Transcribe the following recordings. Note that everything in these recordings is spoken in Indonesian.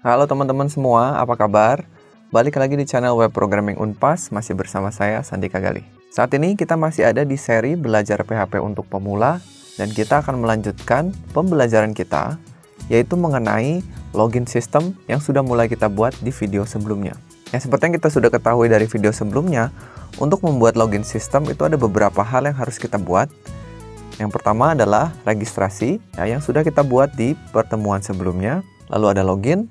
Halo teman-teman semua, apa kabar? Balik lagi di channel Web Programming Unpas, masih bersama saya Sandi Kagali. Saat ini kita masih ada di seri Belajar PHP untuk Pemula, dan kita akan melanjutkan pembelajaran kita, yaitu mengenai login system yang sudah mulai kita buat di video sebelumnya. Ya, seperti yang kita sudah ketahui dari video sebelumnya, untuk membuat login system itu ada beberapa hal yang harus kita buat, yang pertama adalah registrasi ya, yang sudah kita buat di pertemuan sebelumnya. Lalu ada login,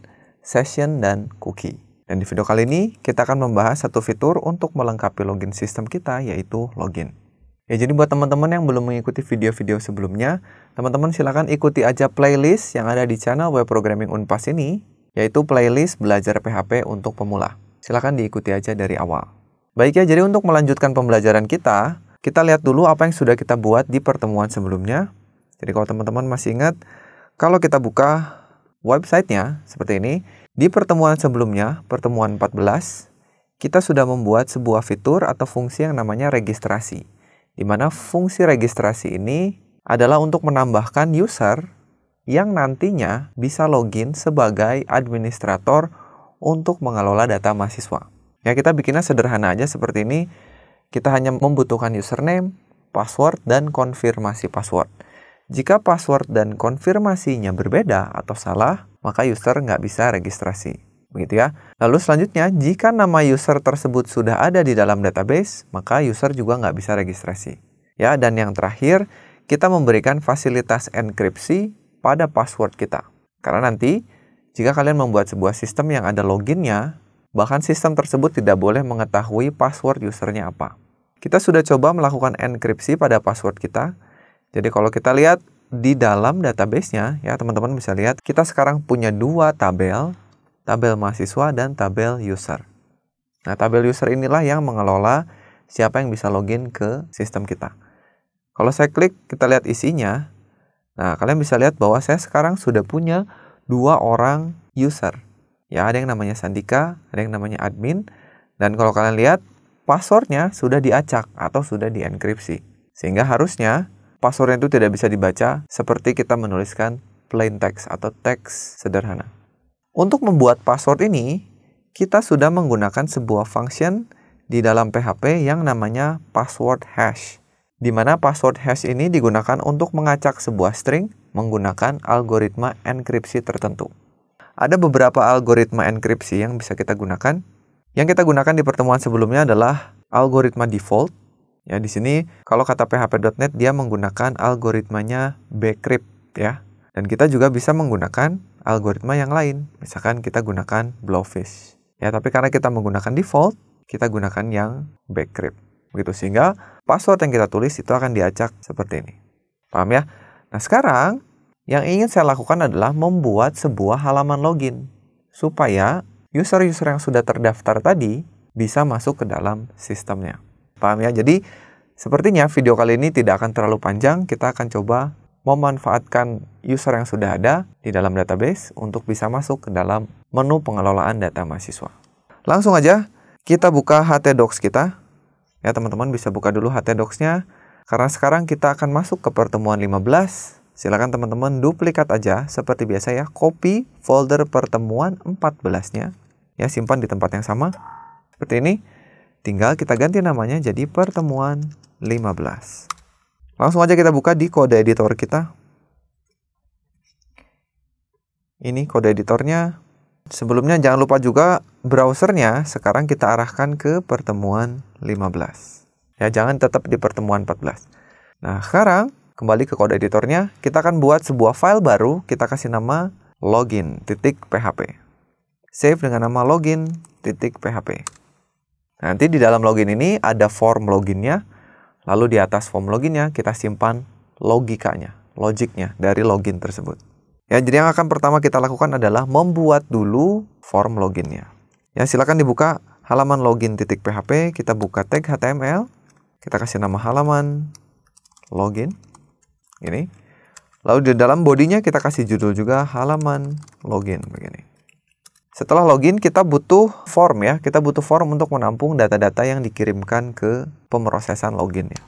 session, dan cookie. Dan di video kali ini, kita akan membahas satu fitur untuk melengkapi login sistem kita, yaitu login. Ya, jadi buat teman-teman yang belum mengikuti video-video sebelumnya, teman-teman silakan ikuti aja playlist yang ada di channel Web Programming Unpas ini, yaitu playlist Belajar PHP untuk Pemula. Silakan diikuti aja dari awal. Baik ya, jadi untuk melanjutkan pembelajaran kita, kita lihat dulu apa yang sudah kita buat di pertemuan sebelumnya. Jadi kalau teman-teman masih ingat, kalau kita buka websitenya seperti ini, di pertemuan sebelumnya, pertemuan 14, kita sudah membuat sebuah fitur atau fungsi yang namanya registrasi. Di mana fungsi registrasi ini adalah untuk menambahkan user yang nantinya bisa login sebagai administrator untuk mengelola data mahasiswa. Ya, kita bikinnya sederhana aja seperti ini. Kita hanya membutuhkan username, password, dan konfirmasi password. Jika password dan konfirmasinya berbeda atau salah, maka user nggak bisa registrasi. Begitu ya. Lalu selanjutnya, jika nama user tersebut sudah ada di dalam database, maka user juga nggak bisa registrasi. Ya, dan yang terakhir, kita memberikan fasilitas enkripsi pada password kita. Karena nanti, jika kalian membuat sebuah sistem yang ada loginnya, bahkan sistem tersebut tidak boleh mengetahui password usernya apa. Kita sudah coba melakukan enkripsi pada password kita. Jadi kalau kita lihat, di dalam database-nya ya teman-teman bisa lihat kita sekarang punya dua tabel, tabel mahasiswa dan tabel user. Nah, tabel user inilah yang mengelola siapa yang bisa login ke sistem kita. Kalau saya klik, kita lihat isinya. Nah, kalian bisa lihat bahwa saya sekarang sudah punya dua orang user. Ya, ada yang namanya Sandika, ada yang namanya admin. Dan kalau kalian lihat, passwordnya sudah diacak atau sudah dienkripsi. Sehingga harusnya Passwordnya itu tidak bisa dibaca seperti kita menuliskan plain text atau teks sederhana. Untuk membuat password ini, kita sudah menggunakan sebuah function di dalam PHP yang namanya password hash, di mana password hash ini digunakan untuk mengacak sebuah string menggunakan algoritma enkripsi tertentu. Ada beberapa algoritma enkripsi yang bisa kita gunakan. Yang kita gunakan di pertemuan sebelumnya adalah algoritma default, Ya, di sini kalau kata php.net dia menggunakan algoritmanya bcrypt ya. Dan kita juga bisa menggunakan algoritma yang lain. Misalkan kita gunakan Blowfish. Ya, tapi karena kita menggunakan default, kita gunakan yang bcrypt. Begitu sehingga password yang kita tulis itu akan diacak seperti ini. Paham ya? Nah, sekarang yang ingin saya lakukan adalah membuat sebuah halaman login supaya user-user yang sudah terdaftar tadi bisa masuk ke dalam sistemnya. Paham ya? Jadi sepertinya video kali ini tidak akan terlalu panjang, kita akan coba memanfaatkan user yang sudah ada di dalam database untuk bisa masuk ke dalam menu pengelolaan data mahasiswa. Langsung aja kita buka HT Docs kita. Ya teman-teman bisa buka dulu HT Docs-nya karena sekarang kita akan masuk ke pertemuan 15. Silakan teman-teman duplikat aja seperti biasa ya, copy folder pertemuan 14-nya. Ya simpan di tempat yang sama. Seperti ini. Tinggal kita ganti namanya jadi pertemuan 15. Langsung aja kita buka di kode editor kita. Ini kode editornya. Sebelumnya jangan lupa juga browsernya sekarang kita arahkan ke pertemuan 15. Ya, jangan tetap di pertemuan 14. Nah, sekarang kembali ke kode editornya, kita akan buat sebuah file baru, kita kasih nama login.php. Save dengan nama login.php. Nanti di dalam login ini ada form loginnya, lalu di atas form loginnya kita simpan logikanya, logiknya dari login tersebut. Ya, jadi yang akan pertama kita lakukan adalah membuat dulu form loginnya. Ya, silakan dibuka halaman login.php, kita buka tag HTML, kita kasih nama halaman login, ini. Lalu di dalam bodinya kita kasih judul juga halaman login begini. Setelah login, kita butuh form ya. Kita butuh form untuk menampung data-data yang dikirimkan ke pemrosesan login ya.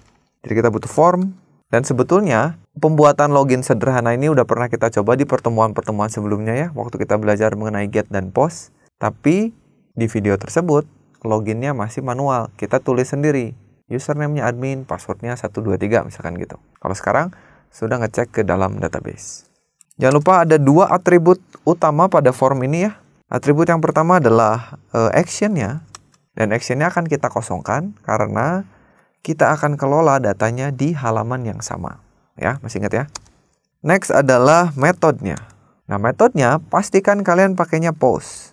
Jadi kita butuh form. Dan sebetulnya pembuatan login sederhana ini udah pernah kita coba di pertemuan-pertemuan sebelumnya ya. Waktu kita belajar mengenai get dan post. Tapi di video tersebut, loginnya masih manual. Kita tulis sendiri. Username-nya admin, passwordnya 123 misalkan gitu. Kalau sekarang, sudah ngecek ke dalam database. Jangan lupa ada dua atribut utama pada form ini ya. Atribut yang pertama adalah uh, actionnya dan actionnya akan kita kosongkan karena kita akan kelola datanya di halaman yang sama. Ya, masih ingat ya? Next adalah metodenya. Nah, metodenya pastikan kalian pakainya post.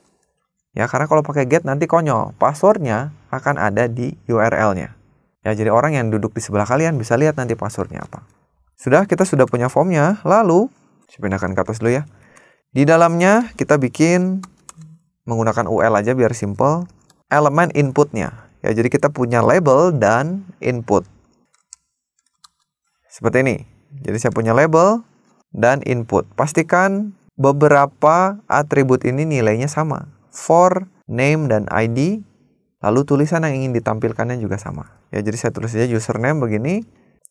Ya, karena kalau pakai get nanti konyol. Passwordnya akan ada di URL-nya. Ya, jadi orang yang duduk di sebelah kalian bisa lihat nanti passwordnya apa. Sudah, kita sudah punya formnya. Lalu, saya pindahkan ke atas dulu ya. Di dalamnya kita bikin menggunakan UL aja biar simple. Elemen inputnya. Ya, jadi kita punya label dan input. Seperti ini. Jadi saya punya label dan input. Pastikan beberapa atribut ini nilainya sama. For, name, dan ID. Lalu tulisan yang ingin ditampilkannya juga sama. Ya, jadi saya tulis aja username begini.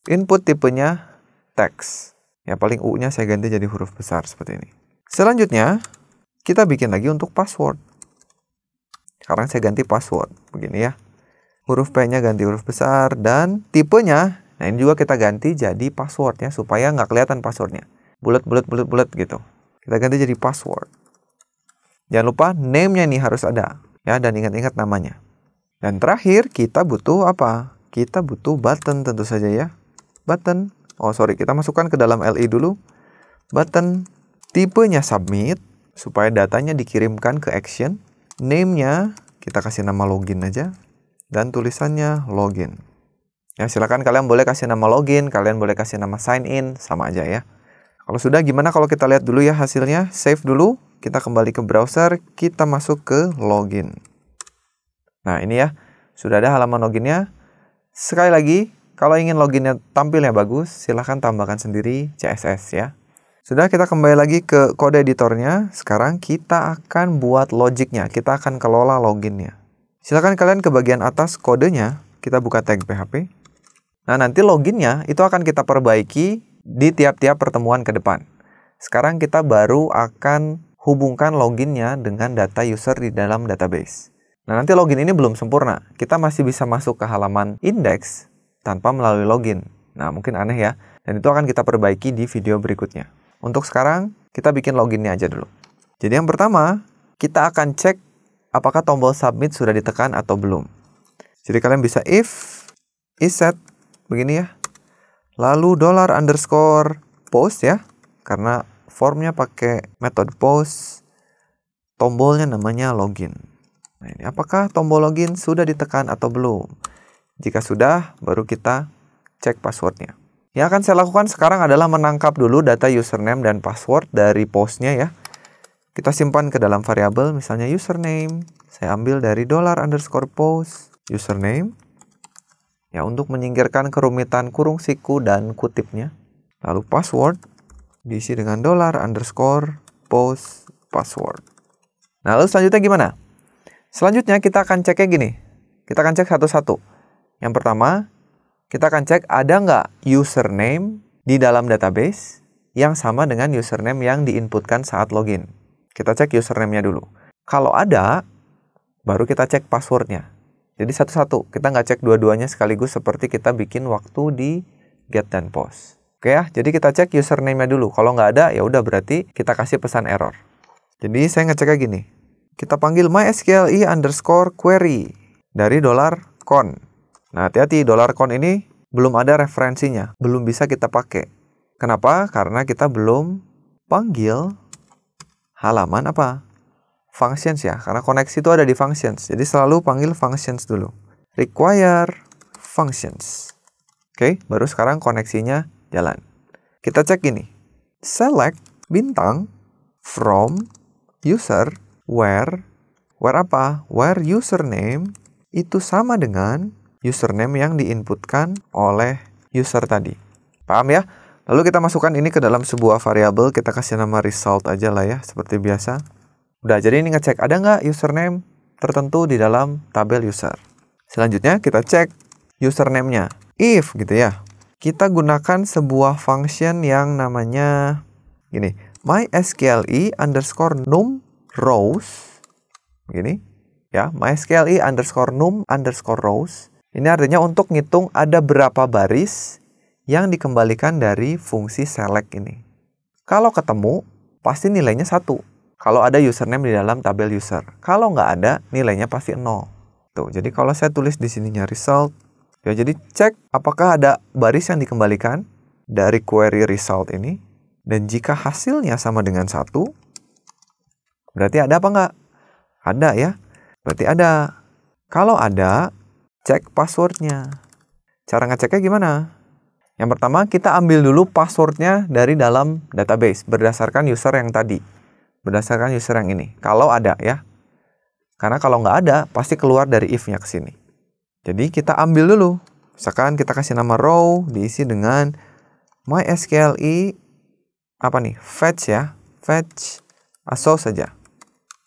Input tipenya text. Ya, paling U-nya saya ganti jadi huruf besar seperti ini. Selanjutnya, kita bikin lagi untuk password. Sekarang saya ganti password, begini ya. Huruf P-nya ganti huruf besar dan tipenya, nah ini juga kita ganti jadi password ya, supaya nggak kelihatan passwordnya. Bulat, bulat, bulat, bulat gitu. Kita ganti jadi password. Jangan lupa name-nya ini harus ada ya dan ingat-ingat namanya. Dan terakhir kita butuh apa? Kita butuh button tentu saja ya. Button. Oh sorry kita masukkan ke dalam LI dulu. Button tipenya submit supaya datanya dikirimkan ke action. Name-nya kita kasih nama login aja dan tulisannya login. Ya, silakan kalian boleh kasih nama login, kalian boleh kasih nama sign in, sama aja ya. Kalau sudah gimana kalau kita lihat dulu ya hasilnya? Save dulu, kita kembali ke browser, kita masuk ke login. Nah, ini ya. Sudah ada halaman loginnya. Sekali lagi, kalau ingin loginnya tampilnya bagus, silahkan tambahkan sendiri CSS ya. Sudah kita kembali lagi ke kode editornya. Sekarang kita akan buat logiknya. Kita akan kelola loginnya. Silahkan kalian ke bagian atas kodenya. Kita buka tag PHP. Nah nanti loginnya itu akan kita perbaiki di tiap-tiap pertemuan ke depan. Sekarang kita baru akan hubungkan loginnya dengan data user di dalam database. Nah nanti login ini belum sempurna. Kita masih bisa masuk ke halaman index tanpa melalui login. Nah mungkin aneh ya. Dan itu akan kita perbaiki di video berikutnya. Untuk sekarang, kita bikin loginnya aja dulu. Jadi yang pertama, kita akan cek apakah tombol submit sudah ditekan atau belum. Jadi kalian bisa if is set, begini ya. Lalu dollar underscore post ya, karena formnya pakai metode post, tombolnya namanya login. Nah ini apakah tombol login sudah ditekan atau belum? Jika sudah, baru kita cek passwordnya. Yang akan saya lakukan sekarang adalah menangkap dulu data username dan password dari postnya ya. Kita simpan ke dalam variabel misalnya username. Saya ambil dari dollar underscore post username. Ya untuk menyingkirkan kerumitan kurung siku dan kutipnya. Lalu password diisi dengan dollar underscore post password. Nah lalu selanjutnya gimana? Selanjutnya kita akan ceknya gini. Kita akan cek satu-satu. Yang pertama, kita akan cek ada nggak username di dalam database yang sama dengan username yang diinputkan saat login. Kita cek username-nya dulu. Kalau ada, baru kita cek passwordnya. Jadi satu-satu, kita nggak cek dua-duanya sekaligus seperti kita bikin waktu di get dan post. Oke ya, jadi kita cek username-nya dulu. Kalau nggak ada, ya udah berarti kita kasih pesan error. Jadi saya ngeceknya gini. Kita panggil mysqli underscore query dari dolar con. Nah, hati-hati dolar kon ini belum ada referensinya, belum bisa kita pakai. Kenapa? Karena kita belum panggil halaman apa? Functions ya, karena koneksi itu ada di functions. Jadi selalu panggil functions dulu. Require functions. Oke, baru sekarang koneksinya jalan. Kita cek ini. Select bintang from user where where apa? Where username itu sama dengan username yang diinputkan oleh user tadi. Paham ya? Lalu kita masukkan ini ke dalam sebuah variabel, kita kasih nama result aja lah ya, seperti biasa. Udah, jadi ini ngecek ada nggak username tertentu di dalam tabel user. Selanjutnya kita cek username-nya. If gitu ya. Kita gunakan sebuah function yang namanya gini, mysqli underscore num rows. gini ya, mysqli underscore num underscore rows ini artinya untuk ngitung ada berapa baris yang dikembalikan dari fungsi select ini. Kalau ketemu, pasti nilainya satu. Kalau ada username di dalam tabel user. Kalau nggak ada, nilainya pasti nol. Tuh, jadi kalau saya tulis di sininya result, ya jadi cek apakah ada baris yang dikembalikan dari query result ini. Dan jika hasilnya sama dengan satu, berarti ada apa nggak? Ada ya. Berarti ada. Kalau ada, cek passwordnya. Cara ngeceknya gimana? Yang pertama, kita ambil dulu passwordnya dari dalam database berdasarkan user yang tadi. Berdasarkan user yang ini. Kalau ada ya. Karena kalau nggak ada, pasti keluar dari if-nya ke sini. Jadi kita ambil dulu. Misalkan kita kasih nama row, diisi dengan mysqli apa nih? Fetch ya. Fetch aso saja.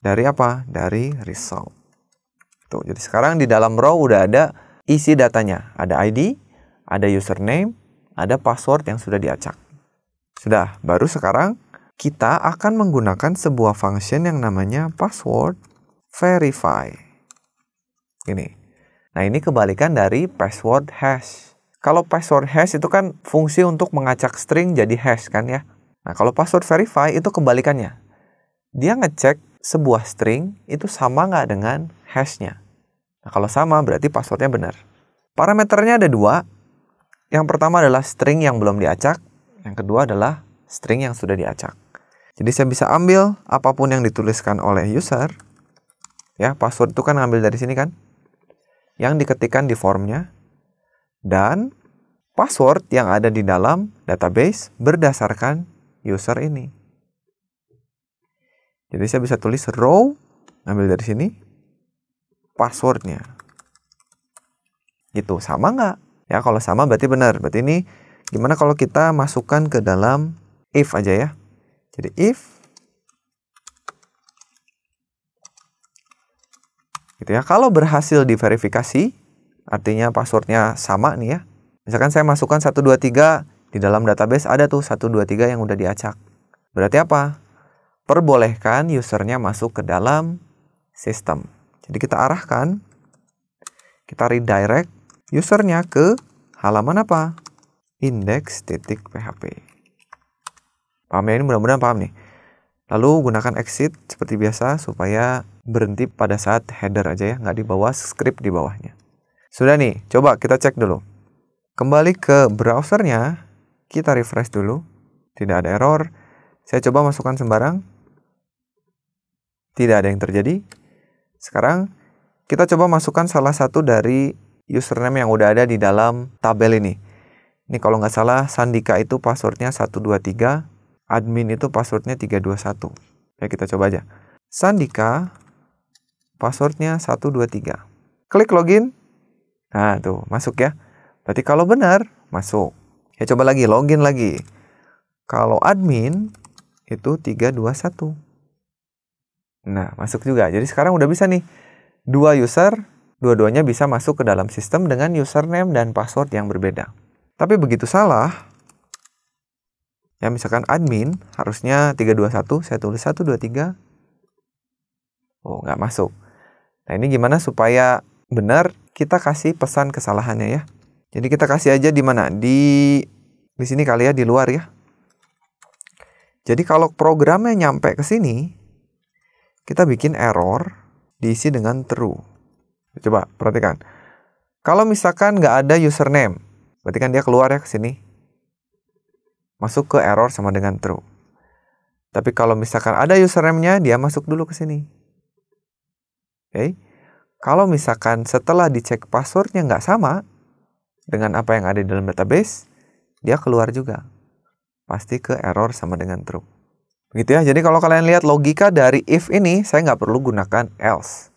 Dari apa? Dari result. Tuh, gitu. jadi sekarang di dalam row udah ada isi datanya. Ada ID, ada username, ada password yang sudah diacak. Sudah, baru sekarang kita akan menggunakan sebuah function yang namanya password verify. ini. Nah, ini kebalikan dari password hash. Kalau password hash itu kan fungsi untuk mengacak string jadi hash kan ya. Nah, kalau password verify itu kebalikannya. Dia ngecek sebuah string itu sama nggak dengan hashnya. Nah, kalau sama berarti passwordnya benar. Parameternya ada dua. Yang pertama adalah string yang belum diacak. Yang kedua adalah string yang sudah diacak. Jadi saya bisa ambil apapun yang dituliskan oleh user. Ya, password itu kan ambil dari sini kan. Yang diketikkan di formnya. Dan password yang ada di dalam database berdasarkan user ini. Jadi saya bisa tulis row, ambil dari sini, passwordnya. Gitu, sama nggak? Ya kalau sama berarti benar. Berarti ini gimana kalau kita masukkan ke dalam if aja ya. Jadi if gitu ya. Kalau berhasil diverifikasi, artinya passwordnya sama nih ya. Misalkan saya masukkan 123 di dalam database ada tuh 123 yang udah diacak. Berarti apa? Perbolehkan usernya masuk ke dalam sistem. Jadi kita arahkan, kita redirect usernya ke halaman apa? Index.php. titik Paham ya? Ini mudah-mudahan paham nih. Lalu gunakan exit seperti biasa supaya berhenti pada saat header aja ya, nggak di bawah script di bawahnya. Sudah nih, coba kita cek dulu. Kembali ke browsernya, kita refresh dulu. Tidak ada error. Saya coba masukkan sembarang. Tidak ada yang terjadi. Sekarang kita coba masukkan salah satu dari username yang udah ada di dalam tabel ini. Ini kalau nggak salah Sandika itu passwordnya 123, admin itu passwordnya 321. Ya kita coba aja. Sandika passwordnya 123. Klik login. Nah tuh masuk ya. Berarti kalau benar masuk. Ya coba lagi login lagi. Kalau admin itu 321. Nah, masuk juga. Jadi sekarang udah bisa nih dua user, dua-duanya bisa masuk ke dalam sistem dengan username dan password yang berbeda. Tapi begitu salah, ya misalkan admin harusnya 321, saya tulis 123. Oh, nggak masuk. Nah, ini gimana supaya benar kita kasih pesan kesalahannya ya. Jadi kita kasih aja di mana? Di di sini kali ya, di luar ya. Jadi kalau programnya nyampe ke sini, kita bikin error diisi dengan true. Coba perhatikan. Kalau misalkan nggak ada username, berarti kan dia keluar ya ke sini. Masuk ke error sama dengan true. Tapi kalau misalkan ada username-nya, dia masuk dulu ke sini. Oke. Okay? Kalau misalkan setelah dicek passwordnya nggak sama dengan apa yang ada di dalam database, dia keluar juga. Pasti ke error sama dengan true. Begitu ya. Jadi kalau kalian lihat logika dari if ini, saya nggak perlu gunakan else.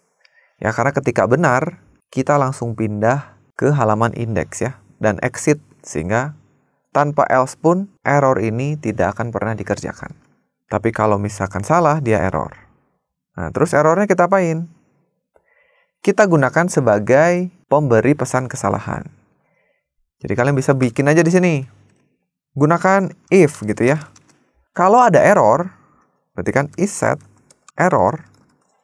Ya, karena ketika benar, kita langsung pindah ke halaman index ya dan exit sehingga tanpa else pun error ini tidak akan pernah dikerjakan. Tapi kalau misalkan salah, dia error. Nah, terus errornya kita apain? Kita gunakan sebagai pemberi pesan kesalahan. Jadi kalian bisa bikin aja di sini. Gunakan if gitu ya kalau ada error, berarti kan is set error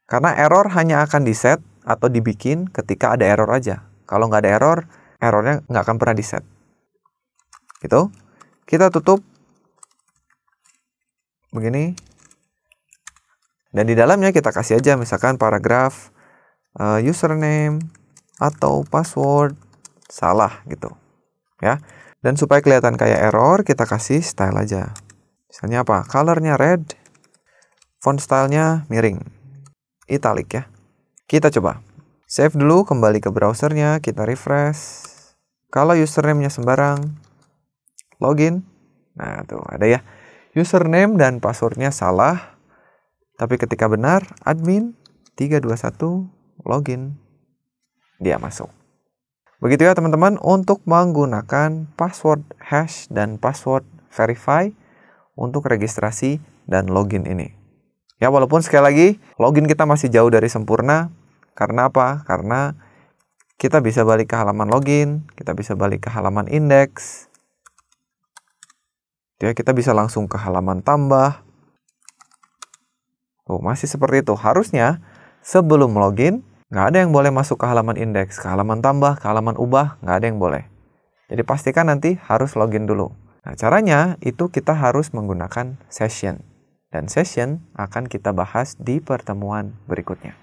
karena error hanya akan di set atau dibikin ketika ada error aja. Kalau nggak ada error, errornya nggak akan pernah di set. Gitu. Kita tutup begini. Dan di dalamnya kita kasih aja misalkan paragraf uh, username atau password salah gitu. Ya. Dan supaya kelihatan kayak error, kita kasih style aja. Misalnya apa? Colornya red, font stylenya miring, italic ya. Kita coba. Save dulu, kembali ke browsernya, kita refresh. Kalau username-nya sembarang, login. Nah, tuh ada ya. Username dan passwordnya salah. Tapi ketika benar, admin 321 login. Dia masuk. Begitu ya teman-teman untuk menggunakan password hash dan password verify untuk registrasi dan login ini. Ya, walaupun sekali lagi login kita masih jauh dari sempurna. Karena apa? Karena kita bisa balik ke halaman login, kita bisa balik ke halaman index. Ya, kita bisa langsung ke halaman tambah. Oh, masih seperti itu. Harusnya sebelum login nggak ada yang boleh masuk ke halaman index, ke halaman tambah, ke halaman ubah, nggak ada yang boleh. Jadi pastikan nanti harus login dulu. Nah, caranya itu kita harus menggunakan session. Dan session akan kita bahas di pertemuan berikutnya.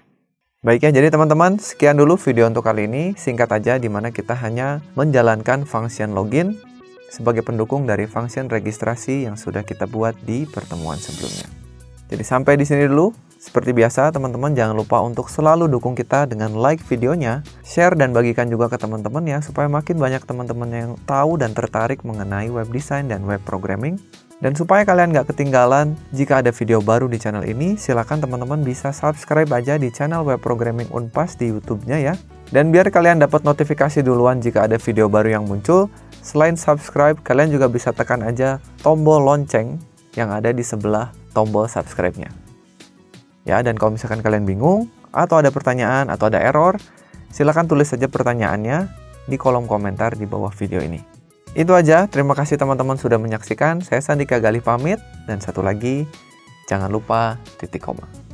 Baik ya, jadi teman-teman, sekian dulu video untuk kali ini. Singkat aja, di mana kita hanya menjalankan function login sebagai pendukung dari function registrasi yang sudah kita buat di pertemuan sebelumnya. Jadi sampai di sini dulu seperti biasa, teman-teman jangan lupa untuk selalu dukung kita dengan like videonya, share dan bagikan juga ke teman-teman ya supaya makin banyak teman-teman yang tahu dan tertarik mengenai web design dan web programming. Dan supaya kalian nggak ketinggalan, jika ada video baru di channel ini, silahkan teman-teman bisa subscribe aja di channel Web Programming Unpas di YouTube-nya ya. Dan biar kalian dapat notifikasi duluan jika ada video baru yang muncul, selain subscribe, kalian juga bisa tekan aja tombol lonceng yang ada di sebelah tombol subscribe-nya. Ya, dan kalau misalkan kalian bingung atau ada pertanyaan atau ada error, silahkan tulis saja pertanyaannya di kolom komentar di bawah video ini. Itu aja, terima kasih teman-teman sudah menyaksikan. Saya Sandika Galih pamit, dan satu lagi, jangan lupa titik koma.